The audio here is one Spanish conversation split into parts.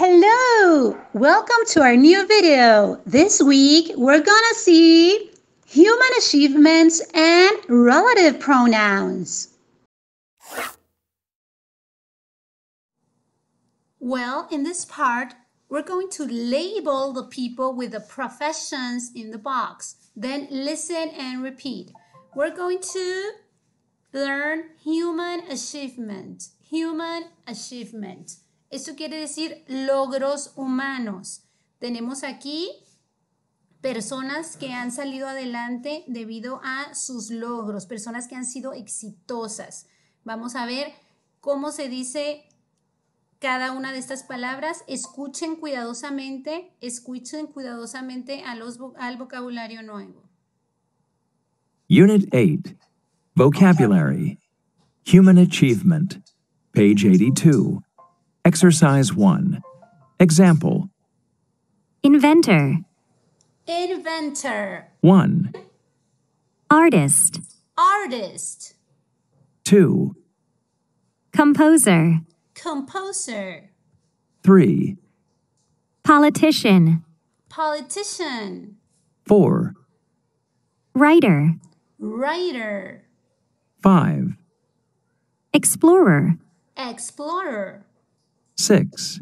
Hello! Welcome to our new video. This week we're gonna see human achievements and relative pronouns. Well, in this part, we're going to label the people with the professions in the box. Then listen and repeat. We're going to learn human achievement. Human achievement. Eso quiere decir logros humanos. Tenemos aquí personas que han salido adelante debido a sus logros, personas que han sido exitosas. Vamos a ver cómo se dice cada una de estas palabras. Escuchen cuidadosamente, escuchen cuidadosamente al vocabulario nuevo. Unit 8. Vocabulary. Human Achievement. Page 82. Exercise 1. Example Inventor. Inventor. 1. Artist. Artist. 2. Composer. Composer. 3. Politician. Politician. 4. Writer. Writer. 5. Explorer. Explorer. 6.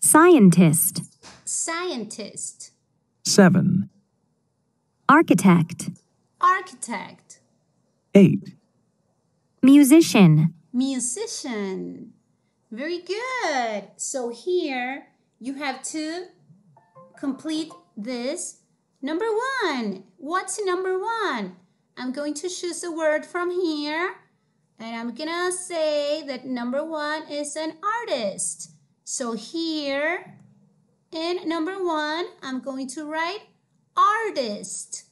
Scientist. Scientist. 7. Architect. Architect. 8. Musician. Musician. Very good. So here you have to complete this. Number one. What's number one? I'm going to choose a word from here and I'm gonna say that number one is an artist. So here in number one, I'm going to write artist.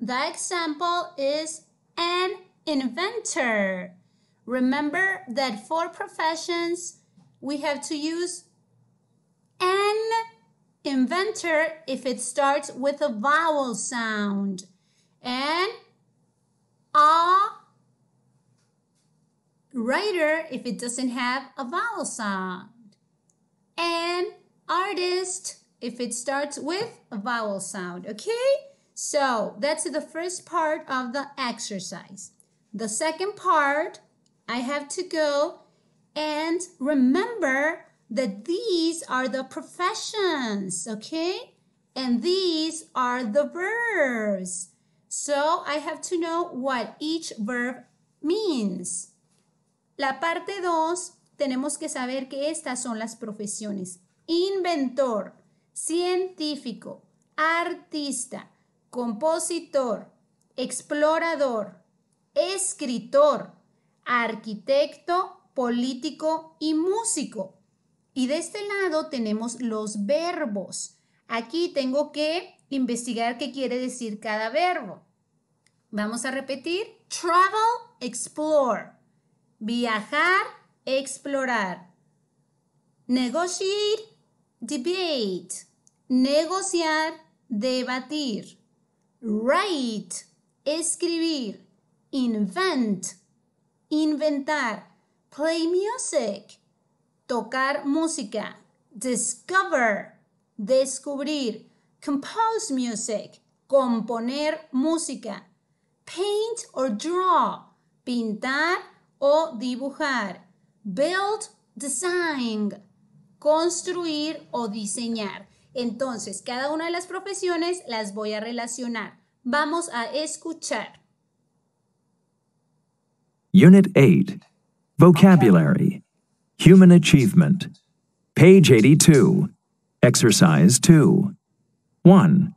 The example is an inventor. Remember that for professions, we have to use an inventor if it starts with a vowel sound. And a writer if it doesn't have a vowel sound, and artist if it starts with a vowel sound, okay? So that's the first part of the exercise. The second part, I have to go and remember that these are the professions, okay? And these are the verbs. So I have to know what each verb means. La parte 2, tenemos que saber que estas son las profesiones. Inventor, científico, artista, compositor, explorador, escritor, arquitecto, político y músico. Y de este lado tenemos los verbos. Aquí tengo que investigar qué quiere decir cada verbo. Vamos a repetir. Travel, explore viajar, explorar. Negociar, debate. Negociar, debatir. Write, escribir. Invent, inventar. Play music, tocar música. Discover, descubrir. Compose music, componer música. Paint or draw, pintar o dibujar. Build, design, construir o diseñar. Entonces, cada una de las profesiones las voy a relacionar. Vamos a escuchar. Unit 8. Vocabulary. Human Achievement. Page 82. Exercise 2. 1.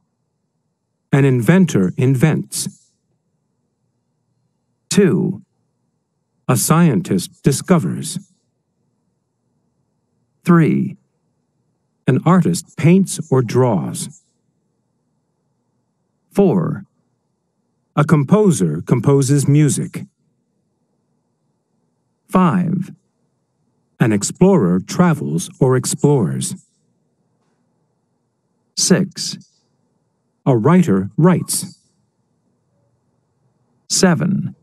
An inventor invents. 2. A scientist discovers. 3. An artist paints or draws. 4. A composer composes music. 5. An explorer travels or explores. 6. A writer writes. 7.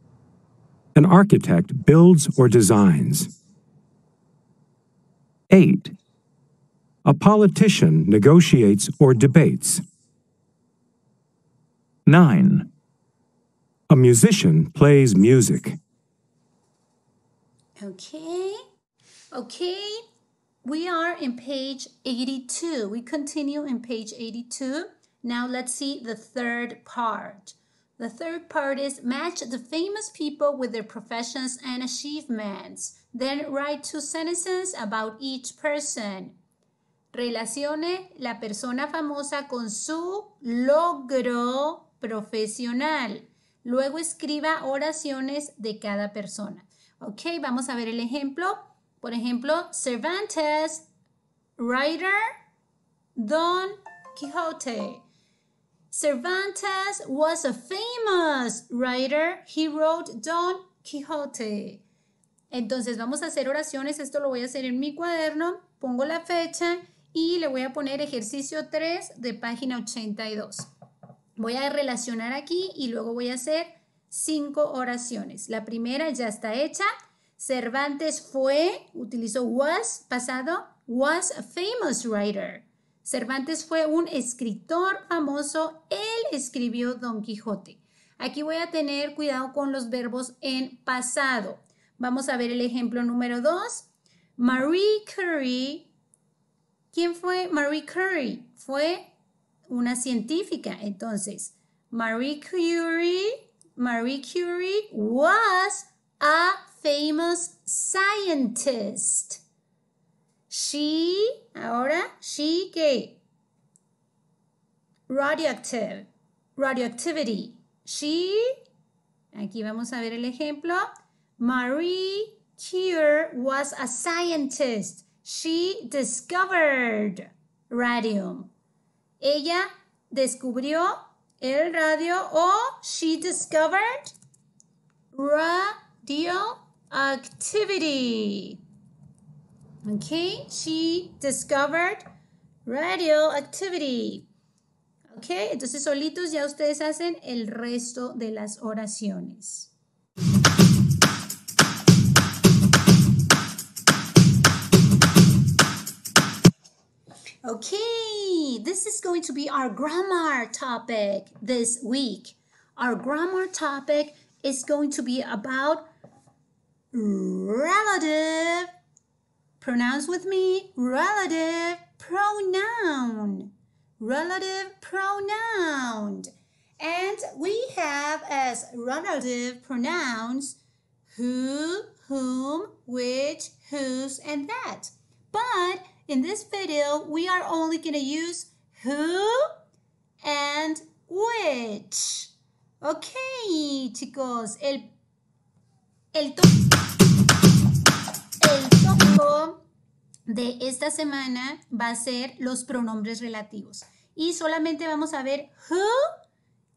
An architect builds or designs. 8. A politician negotiates or debates. 9. A musician plays music. Okay. Okay. We are in page 82. We continue in page 82. Now let's see the third part. the third part is match the famous people with their professions and achievements, then write two sentences about each person. Relacione la persona famosa con su logro profesional. Luego escriba oraciones de cada persona. Ok, vamos a ver el ejemplo. Por ejemplo, Cervantes, writer, Don Quixote. Cervantes was a famous writer. He wrote Don Quijote. Entonces vamos a hacer oraciones. Esto lo voy a hacer en mi cuaderno. Pongo la fecha y le voy a poner ejercicio 3 de página 82. Voy a relacionar aquí y luego voy a hacer cinco oraciones. La primera ya está hecha. Cervantes fue, utilizó was, pasado, was a famous writer. Cervantes fue un escritor famoso, él escribió Don Quijote. Aquí voy a tener cuidado con los verbos en pasado. Vamos a ver el ejemplo número dos. Marie Curie. ¿Quién fue Marie Curie? Fue una científica. Entonces, Marie Curie, Marie Curie was a famous scientist. She, ahora, she gay. Radioactive, radioactivity. She, aquí vamos a ver el ejemplo. Marie Curie was a scientist. She discovered radium. Ella descubrió el radio o she discovered radioactivity. Okay, she discovered radioactivity. Okay, entonces solitos ya ustedes hacen el resto de las oraciones. Okay, this is going to be our grammar topic this week. Our grammar topic is going to be about relative Pronounce with me relative pronoun. Relative pronoun. And we have as relative pronouns who, whom, which, whose, and that. But in this video, we are only going to use who and which. Okay, chicos. El, el de esta semana va a ser los pronombres relativos. Y solamente vamos a ver who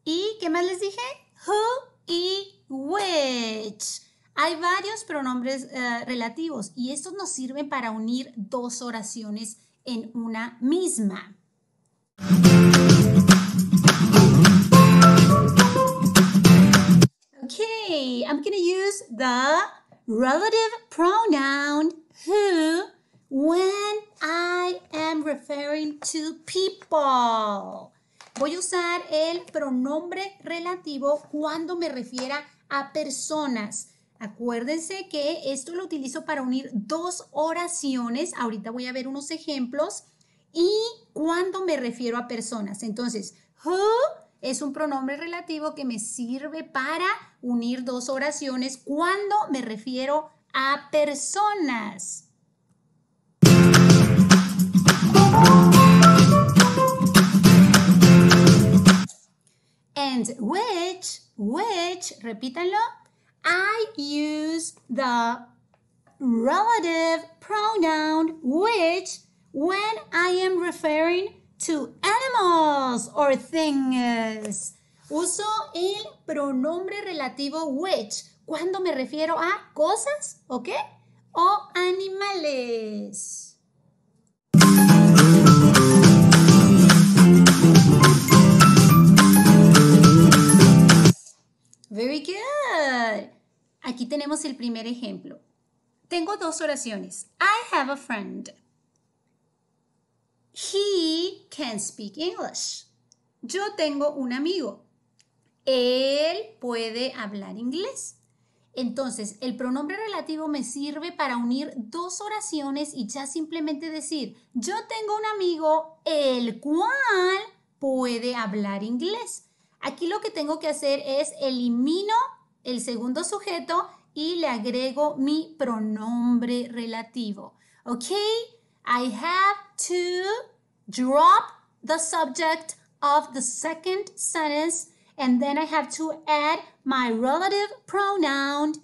y, ¿qué más les dije? Who y which. Hay varios pronombres eh, relativos y estos nos sirven para unir dos oraciones en una misma. Okay, I'm going to use the relative pronoun who When I am referring to people. Voy a usar el pronombre relativo cuando me refiera a personas. Acuérdense que esto lo utilizo para unir dos oraciones. Ahorita voy a ver unos ejemplos. Y cuando me refiero a personas. Entonces, who es un pronombre relativo que me sirve para unir dos oraciones cuando me refiero a personas. which, which, repítanlo, I use the relative pronoun which when I am referring to animals or things. Uso el pronombre relativo which cuando me refiero a cosas, ¿ok? O animales. Aquí tenemos el primer ejemplo. Tengo dos oraciones. I have a friend. He can speak English. Yo tengo un amigo. Él puede hablar inglés. Entonces, el pronombre relativo me sirve para unir dos oraciones y ya simplemente decir, yo tengo un amigo el cual puede hablar inglés. Aquí lo que tengo que hacer es elimino el segundo sujeto y le agrego mi pronombre relativo. ¿Ok? I have to drop the subject of the second sentence and then I have to add my relative pronoun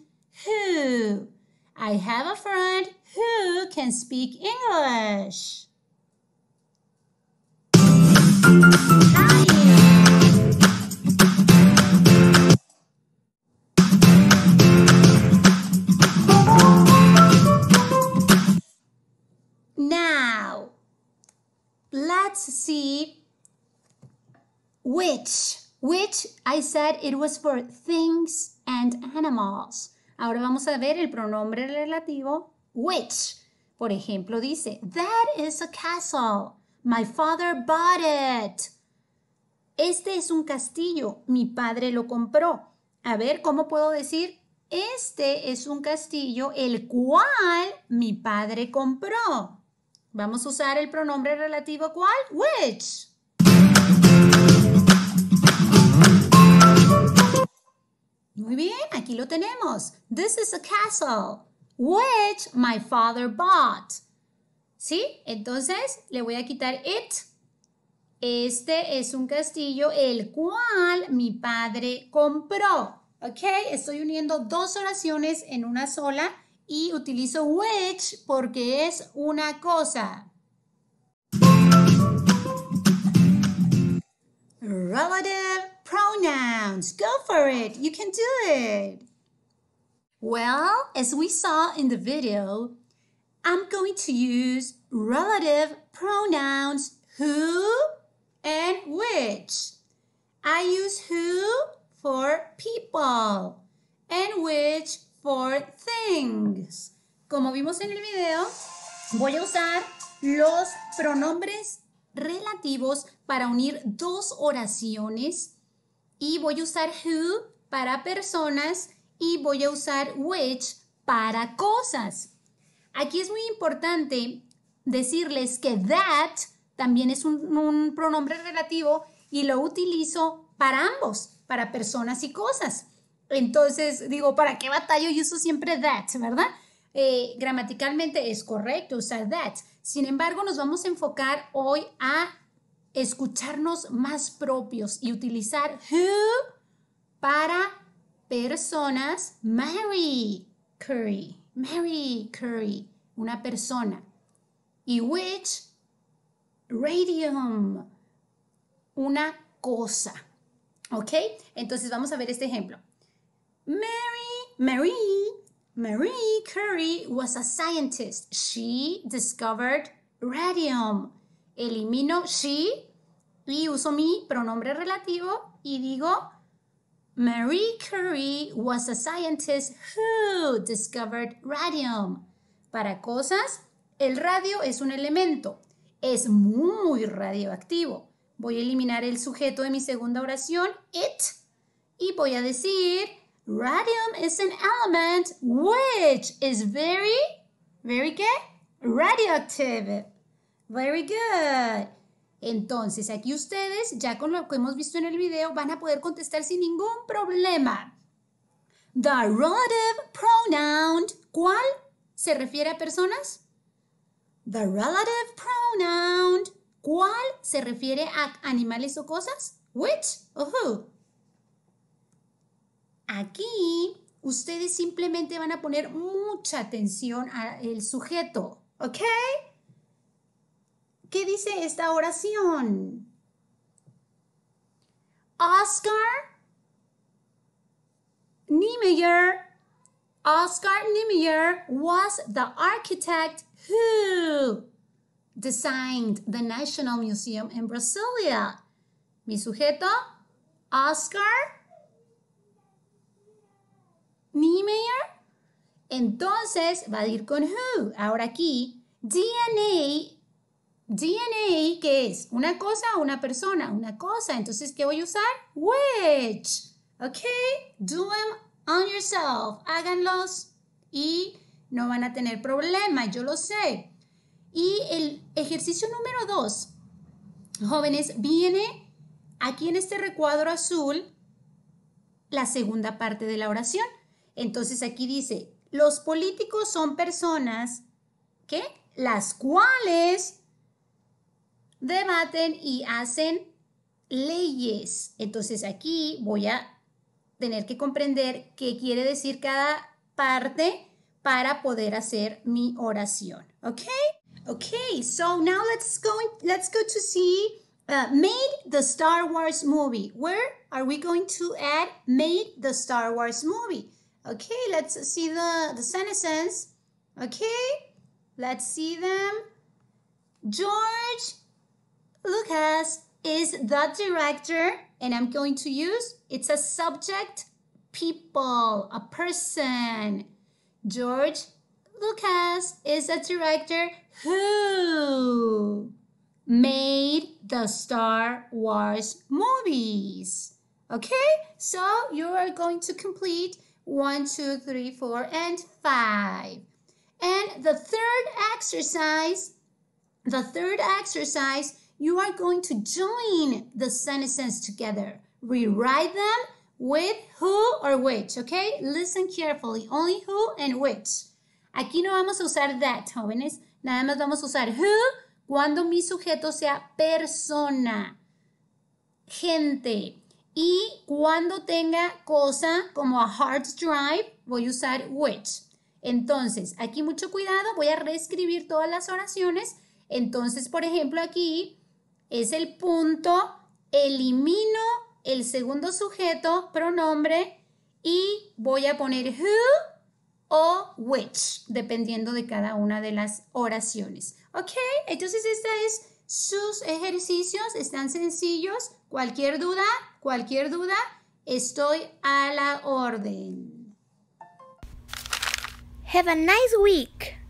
who. I have a friend who can speak English. which, which I said it was for things and animals. Ahora vamos a ver el pronombre relativo which. Por ejemplo, dice, that is a castle. My father bought it. Este es un castillo. Mi padre lo compró. A ver, ¿cómo puedo decir? Este es un castillo el cual mi padre compró. Vamos a usar el pronombre relativo cual, which. Muy bien, aquí lo tenemos. This is a castle which my father bought. ¿Sí? Entonces le voy a quitar it. Este es un castillo el cual mi padre compró. ¿Ok? Estoy uniendo dos oraciones en una sola y utilizo which porque es una cosa. sounds. Go for it. You can do it. Well, as we saw in the video, I'm going to use relative pronouns who and which. I use who for people and which for things. Como vimos en el video, voy a usar los pronombres relativos para unir dos oraciones y voy a usar who para personas y voy a usar which para cosas. Aquí es muy importante decirles que that también es un, pronombre relativo y lo utilizo para ambos, para personas y cosas. Entonces, digo, ¿para qué batalla? Yo uso siempre that, ¿verdad? Eh, gramaticalmente es correcto usar that. Sin embargo, nos vamos a enfocar hoy a escucharnos más propios y utilizar who para personas. Mary Curry, Mary Curry, una persona. Y which, radium, una cosa. ¿Ok? Entonces vamos a ver este ejemplo. Mary, Mary, Mary Curry was a scientist. She discovered radium elimino she y uso mi pronombre relativo y digo Marie Curie was a scientist who discovered radium. Para cosas, el radio es un elemento, es muy radioactivo. Voy a eliminar el sujeto de mi segunda oración, it, y voy a decir radium is an element which is very, very qué? Radioactive. Very good. Entonces, aquí ustedes, ya con lo que hemos visto en el video, van a poder contestar sin ningún problema. The relative pronoun. ¿Cuál se refiere a personas? The relative pronoun. ¿Cuál se refiere a animales o cosas? Which o who. Aquí ustedes simplemente van a poner mucha atención al sujeto, ¿ok? ¿Qué dice esta oración? Oscar Niemeyer. Oscar Niemeyer was the architect who designed the National Museum in Brasilia. Mi sujeto, Oscar Niemeyer. Entonces va a ir con who. Ahora aquí, DNA DNA, ¿qué es? Una cosa una persona, una cosa. Entonces, ¿qué voy a usar? Which. ¿Ok? Do them on yourself. Háganlos y no van a tener problema, yo lo sé. Y el ejercicio número dos, jóvenes, viene aquí en este recuadro azul la segunda parte de la oración. Entonces aquí dice, los políticos son personas que las cuales debaten y hacen leyes. Entonces aquí voy a tener que comprender qué quiere decir cada parte para poder hacer mi oración. Ok, Ok, so now let's go let's go to see uh, made the Star Wars movie. Where are we going to add made the Star Wars movie? Okay, let's see the, the sentences. Okay, let's see them. George Lucas is the director, and I'm going to use it's a subject, people, a person. George Lucas is a director who made the Star Wars movies. Okay, so you are going to complete one, two, three, four, and five. And the third exercise, the third exercise you are going to join the sentences together. Rewrite them with who or which, okay? Listen carefully. Only who and which. Aquí no vamos a usar that, jóvenes. Nada más vamos a usar who cuando mi sujeto sea persona, gente. Y cuando tenga cosa como a hard drive, voy a usar which. Entonces, aquí mucho cuidado, voy a reescribir todas las oraciones. Entonces, por ejemplo, aquí es el punto, elimino el segundo sujeto, pronombre, y voy a poner who o which, dependiendo de cada una de las oraciones. ¿Ok? Entonces, esta es sus ejercicios, están sencillos. Cualquier duda, cualquier duda, estoy a la orden. Have a nice week.